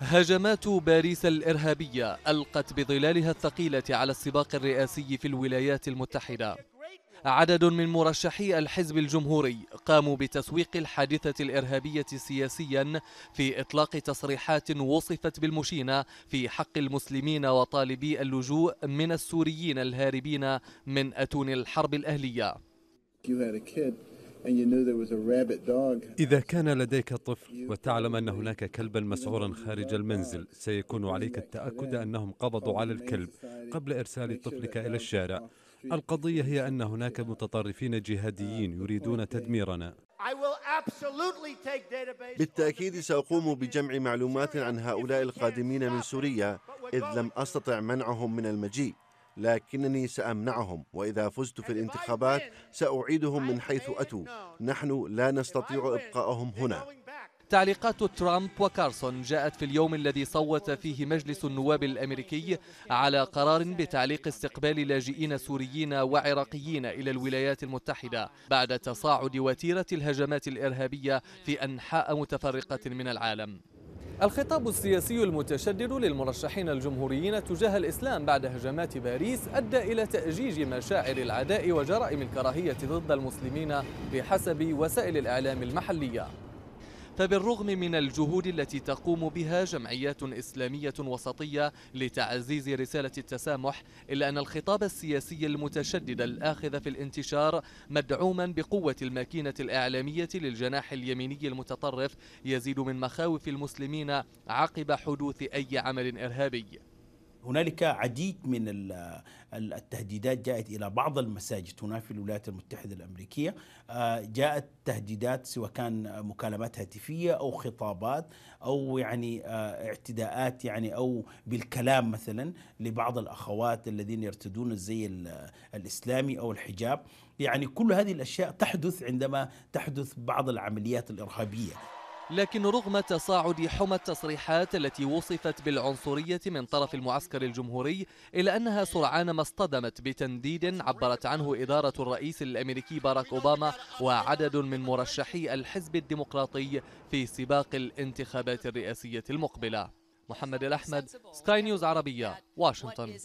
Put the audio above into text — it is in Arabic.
هجمات باريس الإرهابية ألقت بظلالها الثقيلة على السباق الرئاسي في الولايات المتحدة عدد من مرشحي الحزب الجمهوري قاموا بتسويق الحادثة الإرهابية سياسيا في إطلاق تصريحات وصفت بالمشينة في حق المسلمين وطالبي اللجوء من السوريين الهاربين من أتون الحرب الأهلية إذا كان لديك طفل وتعلم أن هناك كلبا مسعورا خارج المنزل سيكون عليك التأكد أنهم قبضوا على الكلب قبل إرسال طفلك إلى الشارع القضية هي أن هناك متطرفين جهاديين يريدون تدميرنا بالتأكيد سأقوم بجمع معلومات عن هؤلاء القادمين من سوريا إذ لم أستطع منعهم من المجيء لكنني سامنعهم واذا فزت في الانتخابات ساعيدهم من حيث اتوا نحن لا نستطيع ابقائهم هنا تعليقات ترامب وكارسون جاءت في اليوم الذي صوت فيه مجلس النواب الأمريكي على قرار بتعليق استقبال لاجئين سوريين وعراقيين إلى الولايات المتحدة بعد تصاعد وتيرة الهجمات الإرهابية في أنحاء متفرقة من العالم الخطاب السياسي المتشدد للمرشحين الجمهوريين تجاه الإسلام بعد هجمات باريس أدى إلى تأجيج مشاعر العداء وجرائم الكراهية ضد المسلمين بحسب وسائل الإعلام المحلية فبالرغم من الجهود التي تقوم بها جمعيات إسلامية وسطية لتعزيز رسالة التسامح إلا أن الخطاب السياسي المتشدد الآخذ في الانتشار مدعوما بقوة الماكينة الإعلامية للجناح اليميني المتطرف يزيد من مخاوف المسلمين عقب حدوث أي عمل إرهابي هنالك عديد من التهديدات جاءت الى بعض المساجد هنا في الولايات المتحده الامريكيه آه، جاءت تهديدات سواء كان مكالمات هاتفيه او خطابات او يعني آه، اعتداءات يعني او بالكلام مثلا لبعض الاخوات الذين يرتدون الزي الاسلامي او الحجاب يعني كل هذه الاشياء تحدث عندما تحدث بعض العمليات الارهابيه لكن رغم تصاعد حمى التصريحات التي وصفت بالعنصرية من طرف المعسكر الجمهوري إلا أنها سرعان ما اصطدمت بتنديد عبرت عنه إدارة الرئيس الأمريكي باراك أوباما وعدد من مرشحي الحزب الديمقراطي في سباق الانتخابات الرئاسية المقبلة محمد الأحمد سكاي نيوز عربية واشنطن